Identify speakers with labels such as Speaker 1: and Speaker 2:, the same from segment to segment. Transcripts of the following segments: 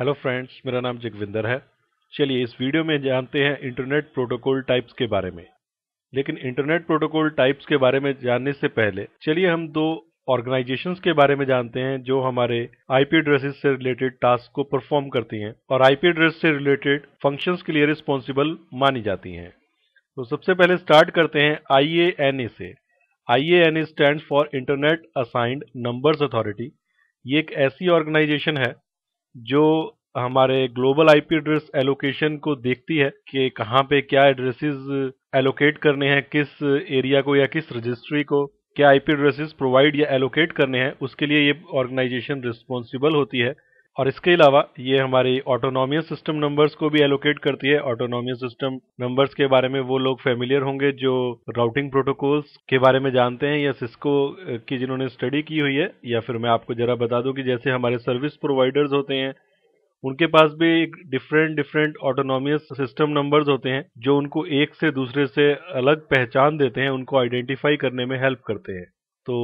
Speaker 1: hello friends मेरा नाम जगविंदर है चलिए इस वीडियो में जानते हैं इंटरनेट प्रोटोकॉल टाइप्स के बारे में लेकिन इंटरनेट प्रोटोकॉल टाइप्स के बारे में जानने से पहले चलिए हम दो ऑर्गेनाइजेशंस के बारे में जानते हैं जो हमारे आईपी एड्रेसेस से रिलेटेड टास्क को परफॉर्म करती हैं और आईपी एड्रेस से रिलेटेड फंक्शंस के लिए रिस्पॉन्सिबल मानी जाती हैं तो सबसे पहले स्टार्ट करते हैं आई से I stand for internet assigned numbers authority ये एक ऐसी ऑर्गेनाइजेशन है जो हमारे ग्लोबल आईपी एड्रेस एलोकेशन को देखती है कि कहाँ पे क्या एड्रेसेस एलोकेट करने हैं किस एरिया को या किस रजिस्ट्री को क्या आईपी एड्रेसेस प्रोवाइड या एलोकेट करने हैं उसके लिए ये ऑर्गेनाइजेशन रिस्पॉन्सिबल होती है और इसके अलावा ये हमारी ऑटोनॉमियस सिस्टम नंबर्स को भी एलोकेट करती है ऑटोनोमियस सिस्टम नंबर्स के बारे में वो लोग फेमिलियर होंगे जो राउटिंग प्रोटोकॉल्स के बारे में जानते हैं या सिस्को की जिन्होंने स्टडी की हुई है या फिर मैं आपको जरा बता दूं कि जैसे हमारे सर्विस प्रोवाइडर्स होते हैं उनके पास भी एक different different autonomous system numbers होते हैं जो उनको एक से दूसरे से अलग पहचान देते हैं उनको आइडेंटिफाई करने में हेल्प करते हैं तो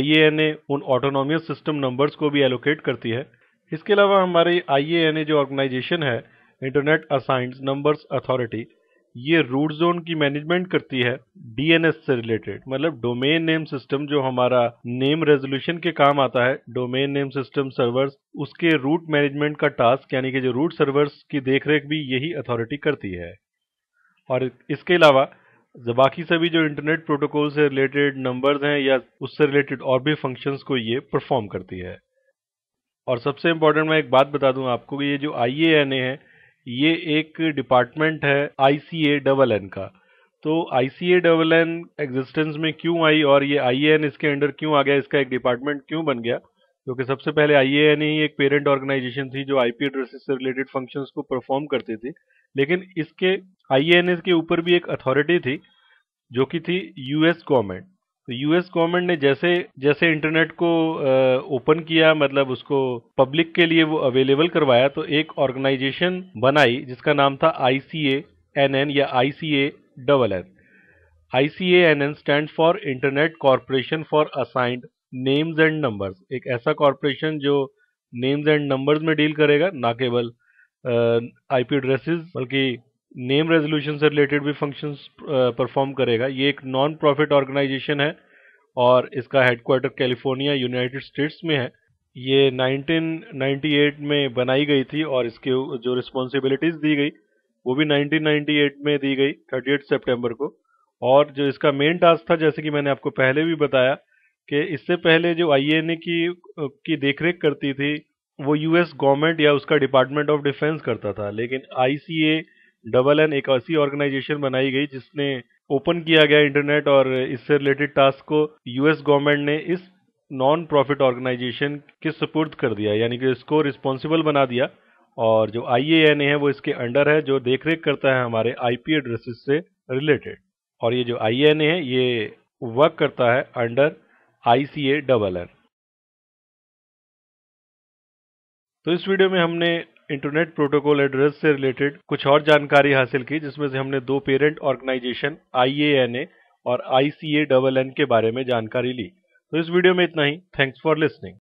Speaker 1: आई उन ऑटोनॉमियस सिस्टम नंबर्स को भी एलोकेट करती है इसके अलावा हमारी आई जो ऑर्गेनाइजेशन है इंटरनेट असाइंस नंबर्स अथॉरिटी ये रूट जोन की मैनेजमेंट करती है डीएनएस से रिलेटेड मतलब डोमेन नेम सिस्टम जो हमारा नेम रेजोल्यूशन के काम आता है डोमेन नेम सिस्टम सर्वर्स उसके रूट मैनेजमेंट का टास्क यानी कि जो रूट सर्वर्स की देखरेख भी यही अथॉरिटी करती है और इसके अलावा बाकी सभी जो इंटरनेट प्रोटोकॉल से रिलेटेड नंबर्स हैं या उससे रिलेटेड और भी फंक्शंस को ये परफॉर्म करती है और सबसे इम्पोर्टेंट मैं एक बात बता दूं आपको कि ये जो आई है ये एक डिपार्टमेंट है आई सी ए डबल एन का तो I C A double N existence में क्यों आई और ये आई एन इसके अंडर क्यों आ गया इसका एक डिपार्टमेंट क्यों बन गया क्योंकि तो सबसे पहले आई एन ही एक पेरेंट ऑर्गेनाइजेशन थी जो आईपी एड्रेसेस से रिलेटेड फंक्शंस को परफॉर्म करती थी लेकिन इसके आई के ऊपर भी एक अथॉरिटी थी जो कि थी यूएस गवर्नमेंट तो यूएस गवर्नमेंट ने जैसे जैसे इंटरनेट को ओपन किया मतलब उसको पब्लिक के लिए वो अवेलेबल करवाया तो एक ऑर्गेनाइजेशन बनाई जिसका नाम था आई या I C A double N I C N N stand for internet corporation for assigned names and numbers एक ऐसा कॉरपोरेशन जो नेम्स एंड नंबर्स में डील करेगा ना केवल आईपी एड्रेसेस बल्कि नेम रेजोल्यूशन से रिलेटेड भी फंक्शंस परफॉर्म uh, करेगा ये एक नॉन प्रॉफिट ऑर्गेनाइजेशन है और इसका हेडक्वार्टर कैलिफोर्निया यूनाइटेड स्टेट्स में है ये 1998 में बनाई गई थी और इसके जो रिस्पॉन्सिबिलिटीज दी गई वो भी 1998 में दी गई 38 सितंबर को और जो इसका मेन टास्क था जैसे कि मैंने आपको पहले भी बताया कि इससे पहले जो आईएनए की uh, की देखरेख करती थी वो यूएस गवर्नमेंट या उसका डिपार्टमेंट ऑफ डिफेंस करता था लेकिन आईसीए डबल एन एक ऐसी ऑर्गेनाइजेशन बनाई गई जिसने ओपन किया गया इंटरनेट और इससे रिलेटेड टास्क को यूएस गवर्नमेंट ने इस नॉन प्रॉफिट ऑर्गेनाइजेशन के सपोर्ट कर दिया यानी कि इसको रिस्पॉन्सिबल बना दिया और जो आई है वो इसके अंडर है जो देखरेख करता है हमारे आईपी एड्रेसेस से रिलेटेड और ये जो आई है ये वर्क करता है under I C A double N तो इस वीडियो में हमने इंटरनेट प्रोटोकॉल एड्रेस से रिलेटेड कुछ और जानकारी हासिल की जिसमें से हमने दो पेरेंट ऑर्गेनाइजेशन आई और आई के बारे में जानकारी ली तो इस वीडियो में इतना ही थैंक्स फॉर लिसनिंग